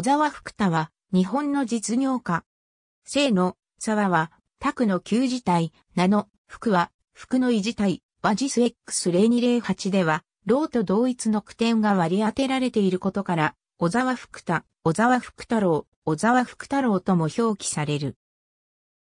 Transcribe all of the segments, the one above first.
小沢福太は、日本の実業家。生の、沢は、拓の旧字体、名の、福は、福の異字体、和ス X0208 では、ローと同一の句点が割り当てられていることから、小沢福太、小沢福太郎、小沢福太郎とも表記される。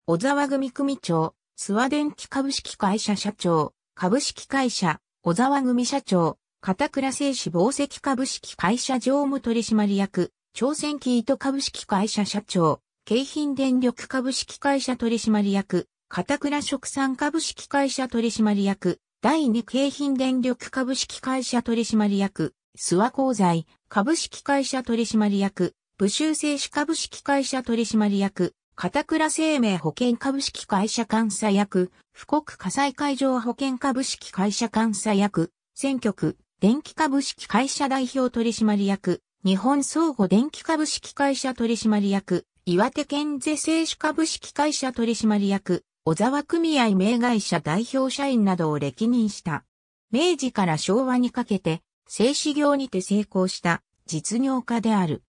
小沢組組長、諏訪電気株式会社社長、株式会社、小沢組社長、片倉製紙紡績株式会社常務取締役、朝鮮キート株式会社社長、京浜電力株式会社取締役、片倉食産株式会社取締役、第2京浜電力株式会社取締役、諏訪鉱材株式会社取締役、武州製紙株式会社取締役、片倉生命保険株式会社監査役、富国火災会場保険株式会社監査役、選挙区、電気株式会社代表取締役、日本相互電気株式会社取締役、岩手県税制主株式会社取締役、小沢組合名会社代表社員などを歴任した。明治から昭和にかけて、製紙業にて成功した実業家である。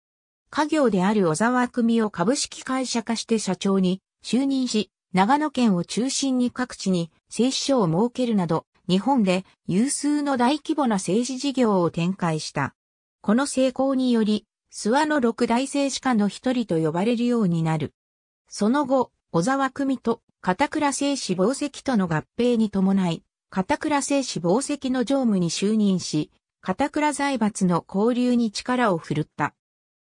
家業である小沢組を株式会社化して社長に就任し、長野県を中心に各地に製紙所を設けるなど、日本で有数の大規模な製紙事業を展開した。この成功により、諏訪の六大聖治家の一人と呼ばれるようになる。その後、小沢組と片倉聖史宝石との合併に伴い、片倉聖史宝石の常務に就任し、片倉財閥の交流に力を振るった。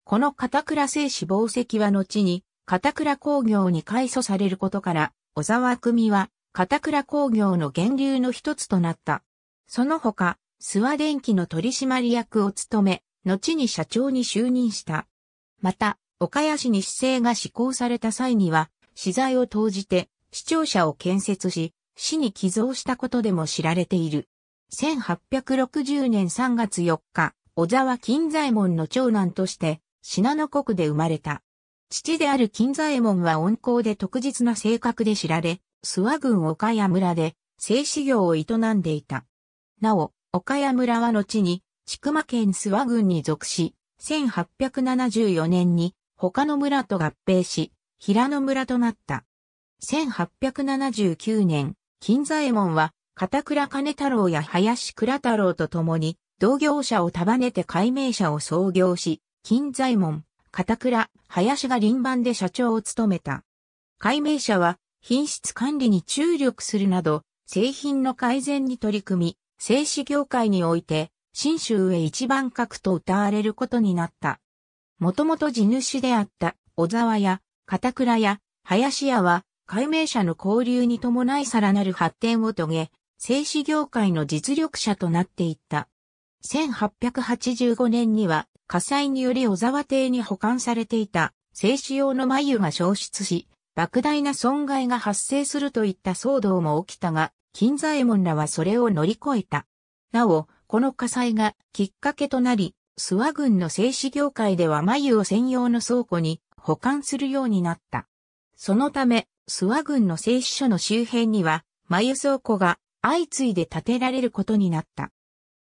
この片倉製紙宝石は後に片倉工業に改組されることから、小沢組は片倉工業の源流の一つとなった。その他、諏訪電機の取締役を務め、後に社長に就任した。また、岡谷市に市政が施行された際には、資材を投じて、市庁舎を建設し、市に寄贈したことでも知られている。1860年3月4日、小沢金左衛門の長男として、信濃国で生まれた。父である金左衛門は温厚で特実な性格で知られ、諏訪郡岡谷村で、製紙業を営んでいた。なお、岡谷村は後に、千曲県諏訪郡に属し、1874年に他の村と合併し、平野村となった。1879年、金左衛門は、片倉金太郎や林倉太郎と共に、同業者を束ねて解明者を創業し、金左衛門、片倉、林が輪番で社長を務めた。解明者は、品質管理に注力するなど、製品の改善に取り組み、製紙業界において、新州へ一番格と歌われることになった。もともと地主であった小沢や片倉や林屋は、解明者の交流に伴いさらなる発展を遂げ、製紙業界の実力者となっていった。1885年には火災により小沢邸に保管されていた静止用の眉が消失し、莫大な損害が発生するといった騒動も起きたが、金左衛門らはそれを乗り越えた。なお、この火災がきっかけとなり、諏訪郡の製紙業界では眉を専用の倉庫に保管するようになった。そのため、諏訪郡の製紙所の周辺には、眉倉庫が相次いで建てられることになった。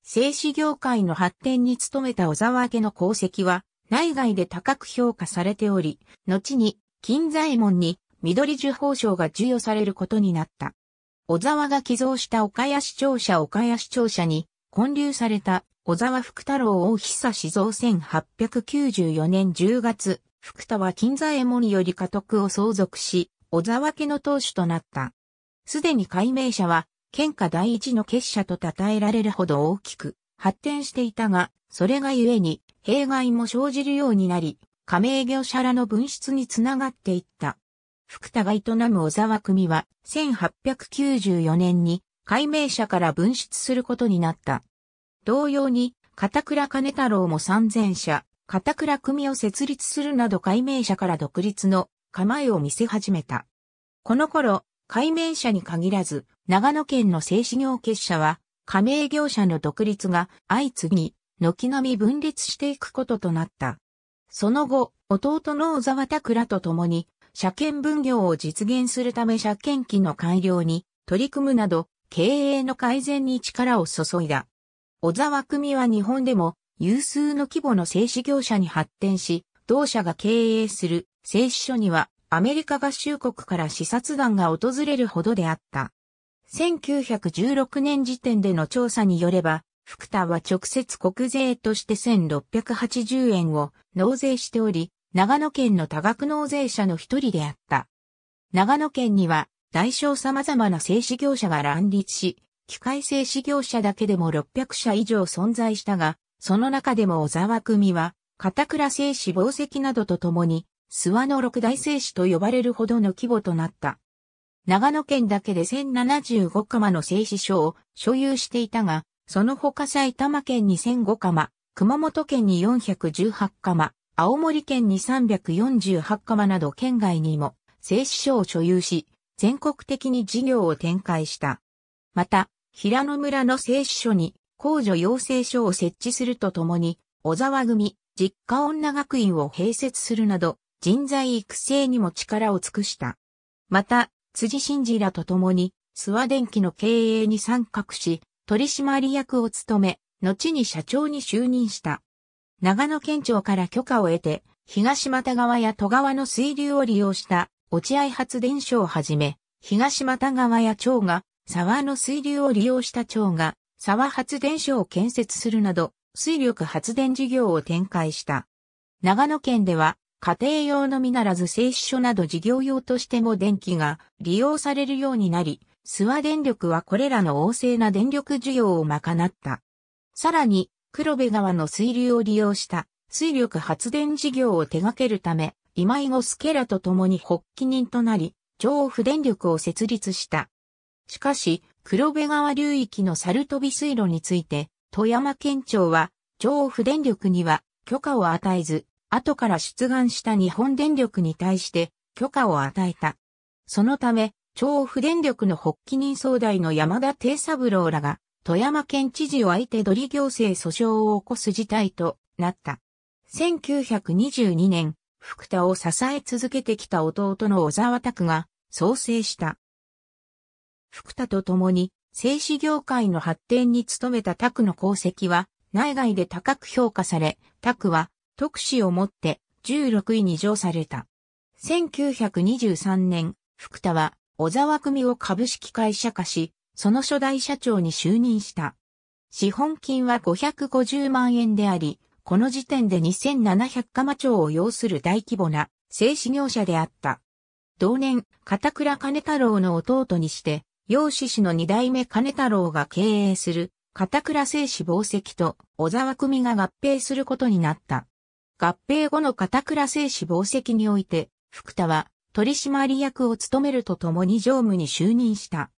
製紙業界の発展に努めた小沢家の功績は、内外で高く評価されており、後に、金左衛門に緑受宝賞が授与されることになった。小沢が寄贈した岡谷市庁舎岡谷市庁舎に建立された小沢福太郎を久志造1894年10月、福太は金左衛門より家督を相続し、小沢家の当主となった。すでに改名者は、県下第一の結社と称えられるほど大きく発展していたが、それがゆえに、弊害も生じるようになり、加盟業者らの分室につながっていった。福田が営む小沢組は1894年に改名者から分出することになった。同様に、片倉金太郎も三千社、片倉組を設立するなど改名者から独立の構えを見せ始めた。この頃、改名者に限らず、長野県の製紙業結社は、加盟業者の独立が相次ぎ、軒並み分裂していくこととなった。その後、弟の小沢拓らと共に、車検分業を実現するため車検機の改良に取り組むなど、経営の改善に力を注いだ。小沢組は日本でも有数の規模の製紙業者に発展し、同社が経営する製紙所にはアメリカ合衆国から視察団が訪れるほどであった。1916年時点での調査によれば、福田は直接国税として1680円を納税しており、長野県の多額納税者の一人であった。長野県には大小様々な製紙業者が乱立し、機械製紙業者だけでも600社以上存在したが、その中でも小沢組は、片倉製紙宝石などとともに、諏訪の六大製紙と呼ばれるほどの規模となった。長野県だけで1075釜の製紙所を所有していたが、その他埼玉県に1005釜、熊本県に418釜、青森県に348カマなど県外にも製紙所を所有し、全国的に事業を展開した。また、平野村の製紙所に公助養成所を設置するとともに、小沢組、実家女学院を併設するなど、人材育成にも力を尽くした。また、辻信二らとともに、諏訪電機の経営に参画し、取締役を務め、後に社長に就任した。長野県庁から許可を得て、東又川や戸川の水流を利用した落合発電所をはじめ、東又川や町が沢の水流を利用した町が沢発電所を建設するなど、水力発電事業を展開した。長野県では、家庭用のみならず製紙所など事業用としても電気が利用されるようになり、諏訪電力はこれらの旺盛な電力需要を賄った。さらに、黒部川の水流を利用した水力発電事業を手掛けるため、今井後助らと共に発起人となり、調布電力を設立した。しかし、黒部川流域の猿飛び水路について、富山県庁は、調布電力には許可を与えず、後から出願した日本電力に対して許可を与えた。そのため、調布電力の発起人総代の山田定三郎らが、富山県知事を相手取り行政訴訟を起こす事態となった。1922年、福田を支え続けてきた弟の小沢拓が創生した。福田と共に製紙業界の発展に努めた拓の功績は内外で高く評価され、拓は特使をもって16位に上された。1923年、福田は小沢組を株式会社化し、その初代社長に就任した。資本金は550万円であり、この時点で2700カマ町を要する大規模な製紙業者であった。同年、片倉金太郎の弟にして、養子氏の二代目金太郎が経営する片倉製紙宝石と小沢組が合併することになった。合併後の片倉製紙宝石において、福田は取締役を務めるとともに常務に就任した。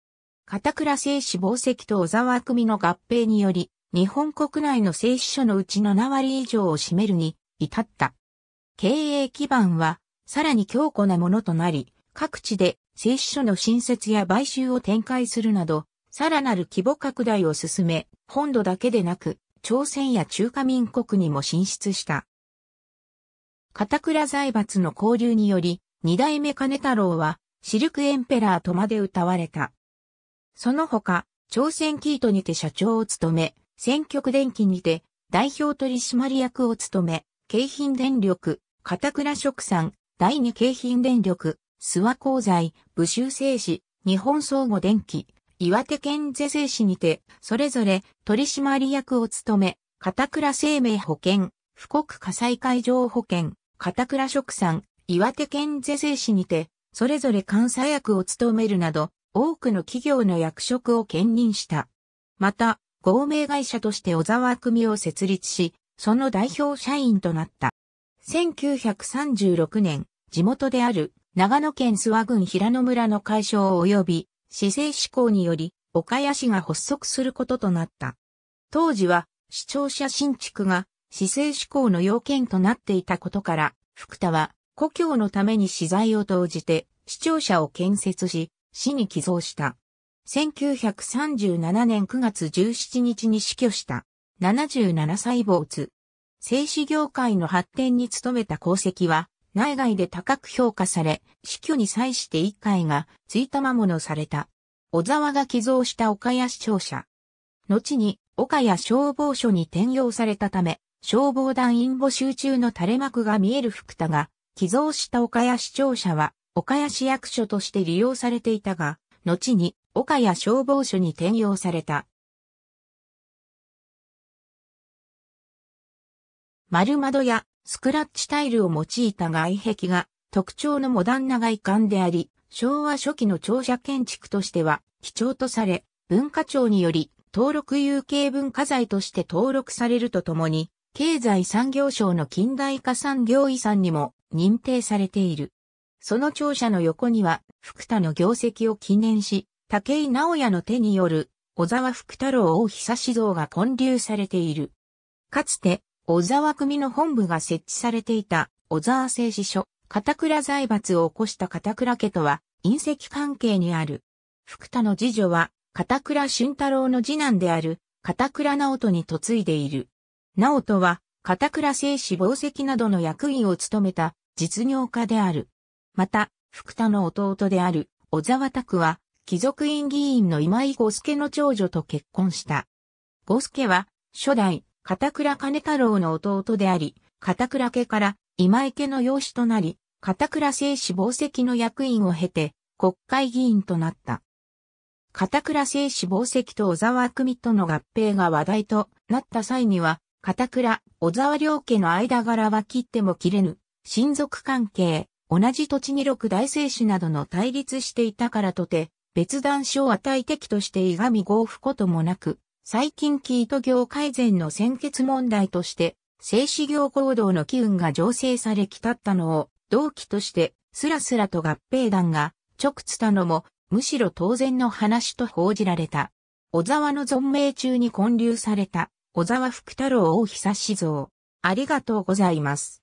片倉製紙紡績と小沢組の合併により、日本国内の製紙所のうちの7割以上を占めるに至った。経営基盤は、さらに強固なものとなり、各地で製紙所の新設や買収を展開するなど、さらなる規模拡大を進め、本土だけでなく、朝鮮や中華民国にも進出した。片倉財閥の交流により、二代目金太郎は、シルクエンペラーとまで歌われた。その他、朝鮮キートにて社長を務め、選挙区電機にて代表取締役を務め、京浜電力、片倉食産、第二京浜電力、諏訪鉱材、武州製紙、日本相互電機、岩手県是正市にて、それぞれ取締役を務め、片倉生命保険、富国火災海上保険、片倉食産、岩手県是正市にて、それぞれ監査役を務めるなど、多くの企業の役職を兼任した。また、合名会社として小沢組を設立し、その代表社員となった。1936年、地元である長野県諏訪郡平野村の解消及び市政施行により、岡谷市が発足することとなった。当時は、市庁舎新築が市政施行の要件となっていたことから、福田は故郷のために資材を投じて、市庁舎を建設し、死に寄贈した。1937年9月17日に死去した。77歳坊津。製紙業界の発展に努めた功績は、内外で高く評価され、死去に際して一回が、ついたまものされた。小沢が寄贈した岡谷市庁舎。後に、岡谷消防署に転用されたため、消防団員募集中の垂れ幕が見える福田が、寄贈した岡谷市庁舎は、岡谷市役所として利用されていたが、後に岡谷消防署に転用された。丸窓やスクラッチタイルを用いた外壁が特徴のモダンな外観であり、昭和初期の庁舎建築としては貴重とされ、文化庁により登録有形文化財として登録されるとともに、経済産業省の近代化産業遺産にも認定されている。その庁舎の横には、福田の業績を記念し、竹井直也の手による、小沢福太郎を久し像が建立されている。かつて、小沢組の本部が設置されていた、小沢製紙所、片倉財閥を起こした片倉家とは、隕石関係にある。福田の次女は、片倉俊太郎の次男である、片倉直人に嫁いでいる。直人は、片倉製紙宝石などの役員を務めた実業家である。また、福田の弟である小沢拓は、貴族院議員の今井五助の長女と結婚した。五助は、初代、片倉金太郎の弟であり、片倉家から今井家の養子となり、片倉製紙宝石の役員を経て、国会議員となった。片倉製紙宝石と小沢組との合併が話題となった際には、片倉、小沢良家の間柄は切っても切れぬ、親族関係、同じ土地に六大聖子などの対立していたからとて、別断症値敵としてがみ合付こともなく、最近キート業改善の先決問題として、聖止業行動の機運が醸成されきたったのを、同期として、すらすらと合併団が、直伝のも、むしろ当然の話と報じられた。小沢の存命中に建立された、小沢福太郎を久し像。ありがとうございます。